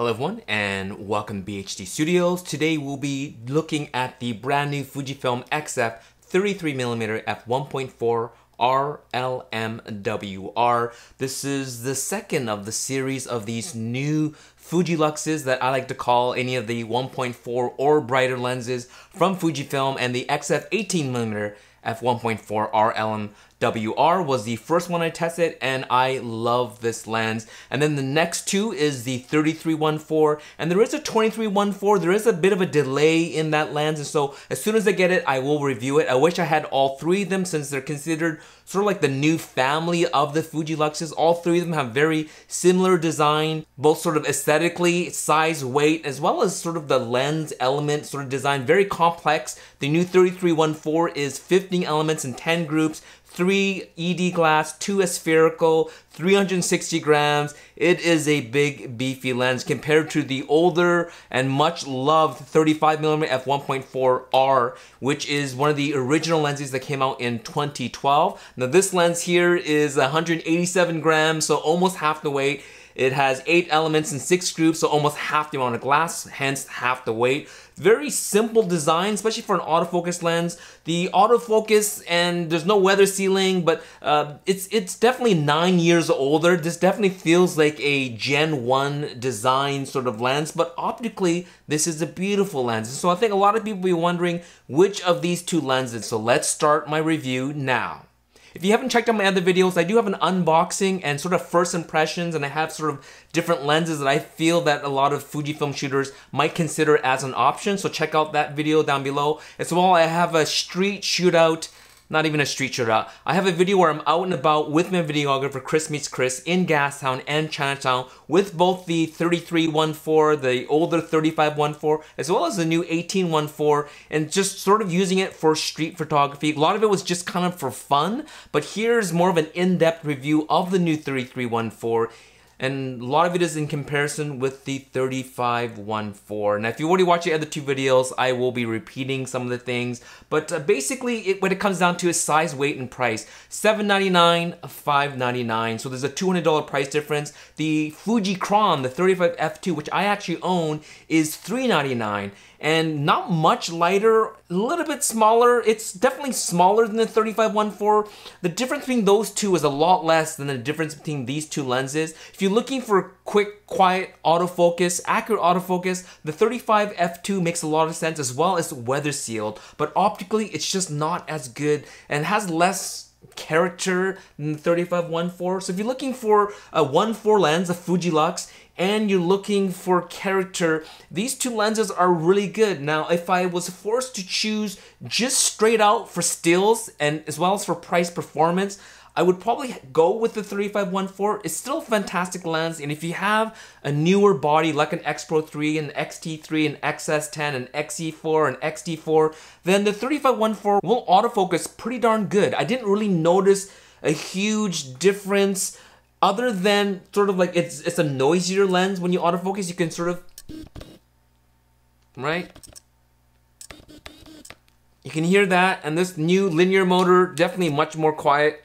Hello everyone and welcome BHD Studios. Today we'll be looking at the brand new Fujifilm XF 33mm f1.4 RLMWR. This is the second of the series of these new Fujiluxes that I like to call any of the 1.4 or brighter lenses from Fujifilm and the XF 18mm f1.4 RLM WR was the first one I tested and I love this lens. And then the next two is the 3314 and there is a 2314. There is a bit of a delay in that lens and so as soon as I get it, I will review it. I wish I had all three of them since they're considered sort of like the new family of the Fuji Luxes. All three of them have very similar design, both sort of aesthetically, size, weight, as well as sort of the lens element sort of design, very complex. The new 3314 is 15 elements and 10 groups three ED glass, two a spherical, 360 grams. It is a big beefy lens compared to the older and much loved 35mm f1.4R, which is one of the original lenses that came out in 2012. Now this lens here is 187 grams, so almost half the weight. It has eight elements and six groups, so almost half the amount of glass, hence half the weight. Very simple design, especially for an autofocus lens. The autofocus, and there's no weather sealing, but uh, it's it's definitely nine years older. This definitely feels like a Gen 1 design sort of lens, but optically, this is a beautiful lens. So I think a lot of people will be wondering which of these two lenses. So let's start my review now. If you haven't checked out my other videos, I do have an unboxing and sort of first impressions and I have sort of different lenses that I feel that a lot of Fujifilm shooters might consider as an option. So check out that video down below. As well, I have a street shootout not even a street shootout. I have a video where I'm out and about with my videographer Chris Meets Chris in Gastown and Chinatown with both the 3314, the older 3514, as well as the new 1814, and just sort of using it for street photography. A lot of it was just kind of for fun, but here's more of an in-depth review of the new 3314 and a lot of it is in comparison with the 3514. Now, if you already watched the other two videos, I will be repeating some of the things, but uh, basically it, what it comes down to is size, weight, and price. $799, $599, so there's a $200 price difference. The Fuji Kron, the 35F2, which I actually own, is $399, and not much lighter, a little bit smaller. It's definitely smaller than the 3514. The difference between those two is a lot less than the difference between these two lenses. If you're looking for quick, quiet autofocus, accurate autofocus, the 35 f2 makes a lot of sense as well as weather sealed, but optically it's just not as good and has less character than 3514. So if you're looking for a 1.4 lens, a Fuji Lux, and you're looking for character, these two lenses are really good. Now, if I was forced to choose just straight out for stills and as well as for price performance, I would probably go with the 3514. It's still a fantastic lens, and if you have a newer body like an X Pro 3 and X-T3 and XS10 and XE4 and XD4, then the 3514 will autofocus pretty darn good. I didn't really notice a huge difference other than sort of like it's it's a noisier lens when you autofocus you can sort of right you can hear that and this new linear motor definitely much more quiet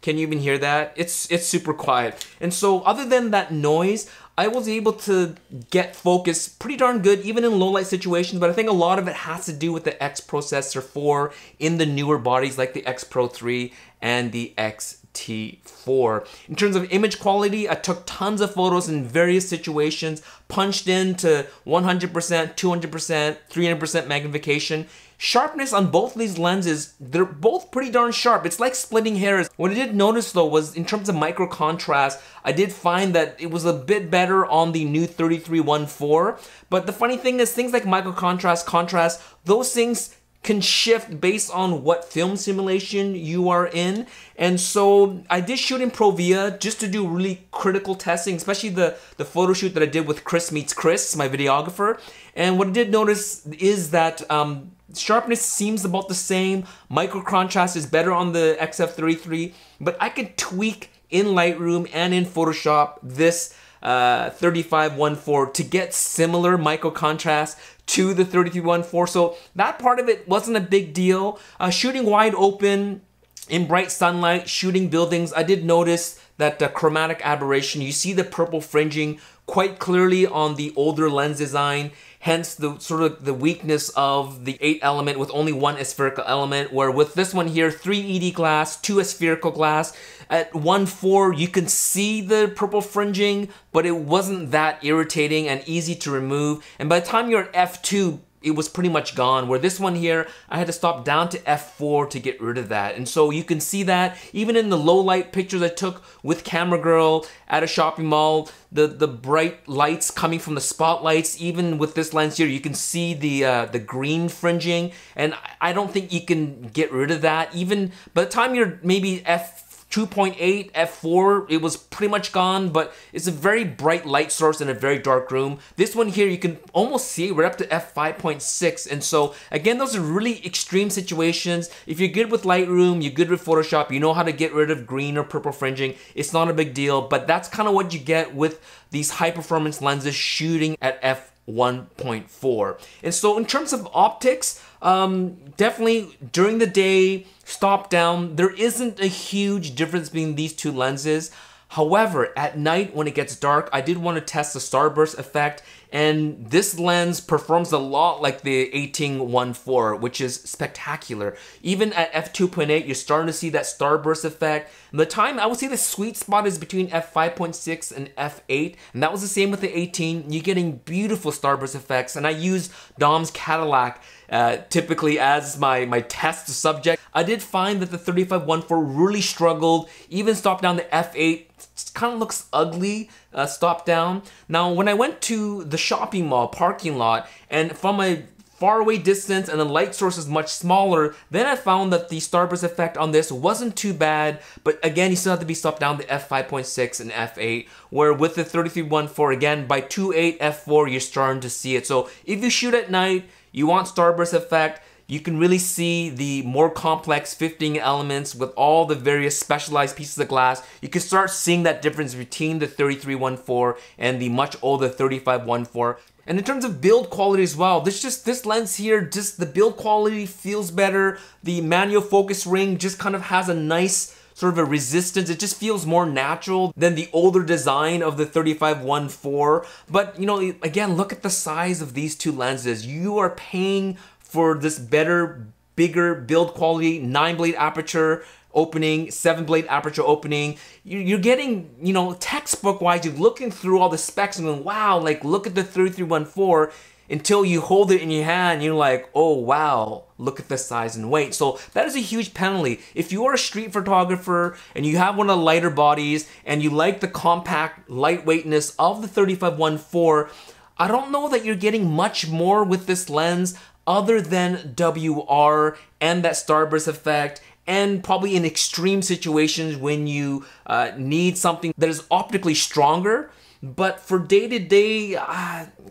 can you even hear that it's it's super quiet and so other than that noise I was able to get focus pretty darn good, even in low light situations, but I think a lot of it has to do with the X Processor 4 in the newer bodies like the X Pro 3 and the XT4. In terms of image quality, I took tons of photos in various situations, punched in to 100%, 200%, 300% magnification, Sharpness on both these lenses, they're both pretty darn sharp. It's like splitting hairs. What I did notice though was in terms of micro contrast, I did find that it was a bit better on the new 3314. But the funny thing is things like micro contrast, contrast, those things can shift based on what film simulation you are in. And so I did shoot in Provia just to do really critical testing, especially the, the photo shoot that I did with Chris Meets Chris, my videographer. And what I did notice is that um, sharpness seems about the same, micro contrast is better on the XF33, but I could tweak in Lightroom and in Photoshop this uh, 3514 to get similar micro contrast to the 3314. So that part of it wasn't a big deal. Uh, shooting wide open in bright sunlight, shooting buildings, I did notice that the uh, chromatic aberration, you see the purple fringing quite clearly on the older lens design hence the sort of the weakness of the eight element with only one spherical element where with this one here three ed glass two spherical glass at 1-4 you can see the purple fringing but it wasn't that irritating and easy to remove and by the time you're at f2 it was pretty much gone. Where this one here, I had to stop down to F4 to get rid of that. And so you can see that even in the low light pictures I took with Camera Girl at a shopping mall, the, the bright lights coming from the spotlights, even with this lens here, you can see the uh, the green fringing. And I don't think you can get rid of that. Even by the time you're maybe F 2.8 f4 it was pretty much gone but it's a very bright light source in a very dark room this one here you can almost see we're up to f5.6 and so again those are really extreme situations if you're good with Lightroom you're good with Photoshop you know how to get rid of green or purple fringing it's not a big deal but that's kind of what you get with these high performance lenses shooting at f 1.4. And so in terms of optics, um, definitely during the day, stop down, there isn't a huge difference between these two lenses. However, at night when it gets dark, I did want to test the starburst effect and this lens performs a lot like the 1814, which is spectacular. Even at f2.8, you're starting to see that starburst effect. And the time, I would say the sweet spot is between f5.6 and f8, and that was the same with the 18. You're getting beautiful starburst effects, and I use Dom's Cadillac uh, typically as my, my test subject. I did find that the 3514 really struggled, even stopped down the f8 kind of looks ugly uh, stop down. Now, when I went to the shopping mall parking lot and from a far away distance and the light source is much smaller, then I found that the starburst effect on this wasn't too bad, but again, you still have to be stopped down to f5.6 and f8, where with the 3314, again, by 2.8 f4, you're starting to see it. So if you shoot at night, you want starburst effect, you can really see the more complex 15 elements with all the various specialized pieces of glass. You can start seeing that difference between the 3314 and the much older 3514. And in terms of build quality as well, this just this lens here, just the build quality feels better. The manual focus ring just kind of has a nice sort of a resistance. It just feels more natural than the older design of the 3514. But you know, again, look at the size of these two lenses. You are paying for this better, bigger build quality, nine blade aperture opening, seven blade aperture opening. You're getting, you know, textbook wise, you're looking through all the specs and going, wow, like look at the 3314 until you hold it in your hand, you're like, oh wow, look at the size and weight. So that is a huge penalty. If you are a street photographer and you have one of the lighter bodies and you like the compact lightweightness of the 3514, I don't know that you're getting much more with this lens other than WR and that starburst effect and probably in extreme situations when you uh, need something that is optically stronger. But for day to day,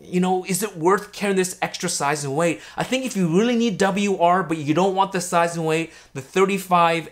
you know, is it worth carrying this extra size and weight? I think if you really need WR, but you don't want the size and weight, the 35F2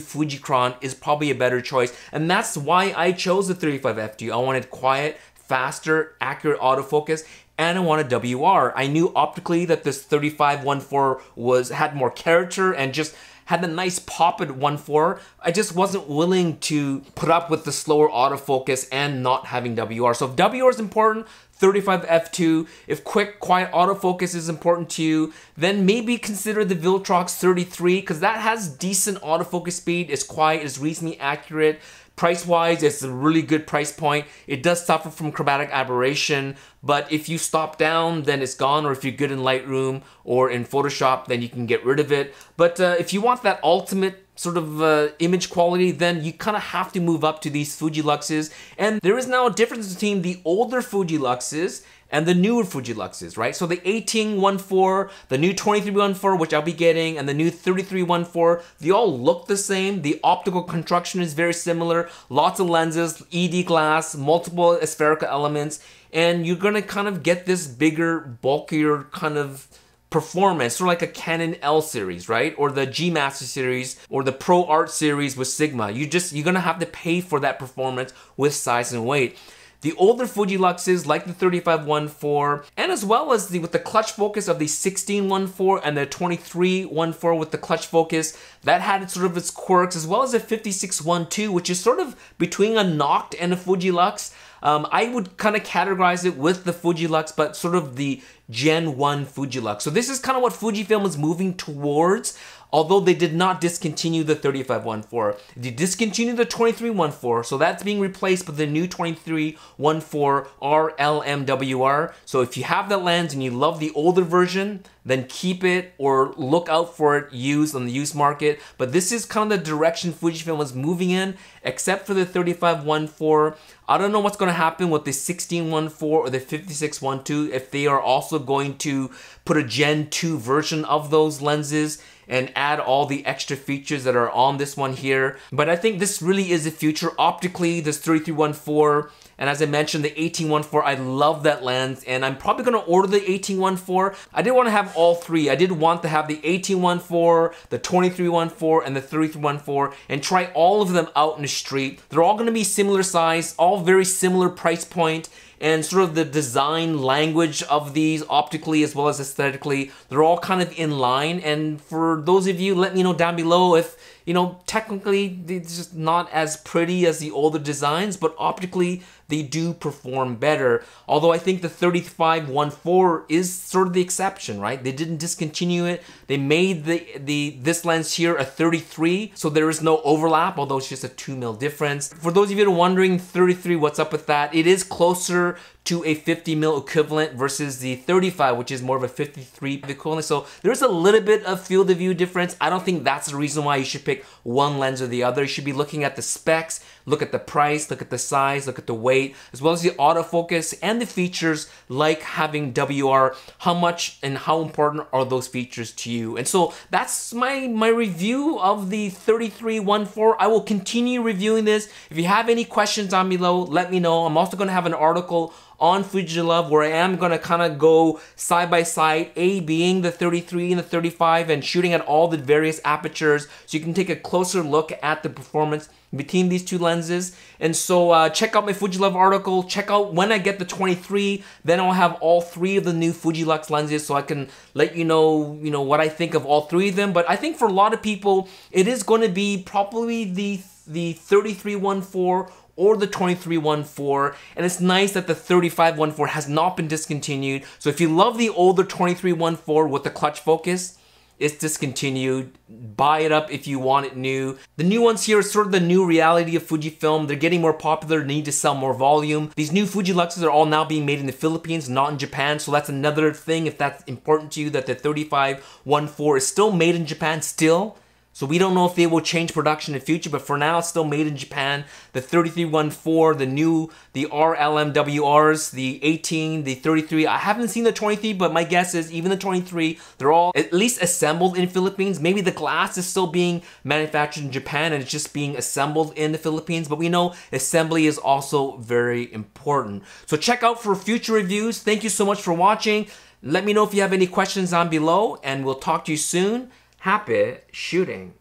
Fujicron is probably a better choice. And that's why I chose the 35F2. I wanted quiet, faster, accurate autofocus, and I want a WR. I knew optically that this 35-1.4 was had more character and just had a nice pop at 1.4. I just wasn't willing to put up with the slower autofocus and not having WR. So if WR is important, 35F2, if quick, quiet autofocus is important to you, then maybe consider the Viltrox 33 because that has decent autofocus speed, it's quiet, it's reasonably accurate, Price wise, it's a really good price point. It does suffer from chromatic aberration, but if you stop down, then it's gone, or if you're good in Lightroom or in Photoshop, then you can get rid of it. But uh, if you want that ultimate sort of uh, image quality, then you kind of have to move up to these Fuji Luxes. And there is now a difference between the older Fuji Luxes and the new Fuji Luxes, right? So the 1814, the new 2314, which I'll be getting, and the new 3314, they all look the same. The optical construction is very similar. Lots of lenses, ED glass, multiple spherical elements, and you're gonna kind of get this bigger, bulkier kind of performance, sort of like a Canon L series, right? Or the G Master series or the Pro Art series with Sigma. You just, you're gonna have to pay for that performance with size and weight. The older Fuji Luxes, like the 3514, and as well as the with the clutch focus of the 1614 and the 2314 with the clutch focus, that had sort of its quirks, as well as the 5612, which is sort of between a knocked and a Fuji Lux. Um, I would kind of categorize it with the Fuji Lux, but sort of the Gen 1 Fujilux. So this is kind of what Fujifilm is moving towards, although they did not discontinue the 3514. They discontinued the 2314, so that's being replaced with the new 2314 RLMWR. So if you have that lens and you love the older version, then keep it or look out for it used on the used market. But this is kind of the direction Fujifilm was moving in, except for the 3514. I don't know what's going to happen with the 1614 or the 5612 if they are also going to put a Gen 2 version of those lenses and add all the extra features that are on this one here. But I think this really is the future. Optically, this 3314 and as I mentioned, the 1814, I love that lens and I'm probably gonna order the 1814. I didn't wanna have all three. I did want to have the 1814, the 2314, and the 3314 and try all of them out in the street. They're all gonna be similar size, all very similar price point and sort of the design language of these optically as well as aesthetically, they're all kind of in line. And for those of you, let me know down below if, you know, technically it's just not as pretty as the older designs, but optically they do perform better. Although I think the 3514 is sort of the exception, right? They didn't discontinue it. They made the, the this lens here a 33, so there is no overlap, although it's just a two mil difference. For those of you wondering, 33, what's up with that? It is closer closer to a 50 mil equivalent versus the 35, which is more of a 53 equivalent. So there's a little bit of field of view difference. I don't think that's the reason why you should pick one lens or the other. You should be looking at the specs, look at the price, look at the size, look at the weight, as well as the autofocus and the features like having WR, how much and how important are those features to you. And so that's my, my review of the 3314. I will continue reviewing this. If you have any questions on below, let me know. I'm also gonna have an article article on Fuji Love where I am gonna kind of go side by side, A being the 33 and the 35 and shooting at all the various apertures so you can take a closer look at the performance between these two lenses. And so uh, check out my Fuji Love article, check out when I get the 23, then I'll have all three of the new Fuji Lux lenses so I can let you know, you know, what I think of all three of them. But I think for a lot of people, it is gonna be probably the the 3314 or the 2314 and it's nice that the 3514 has not been discontinued so if you love the older 2314 with the clutch focus it's discontinued. Buy it up if you want it new. The new ones here are sort of the new reality of Fujifilm. They're getting more popular, need to sell more volume. These new Fuji Luxes are all now being made in the Philippines, not in Japan. So that's another thing if that's important to you that the 3514 is still made in Japan still. So we don't know if they will change production in the future, but for now, it's still made in Japan. The 3314, the new, the RLMWRs, the 18, the 33. I haven't seen the 23, but my guess is even the 23, they're all at least assembled in Philippines. Maybe the glass is still being manufactured in Japan and it's just being assembled in the Philippines, but we know assembly is also very important. So check out for future reviews. Thank you so much for watching. Let me know if you have any questions down below and we'll talk to you soon happy shooting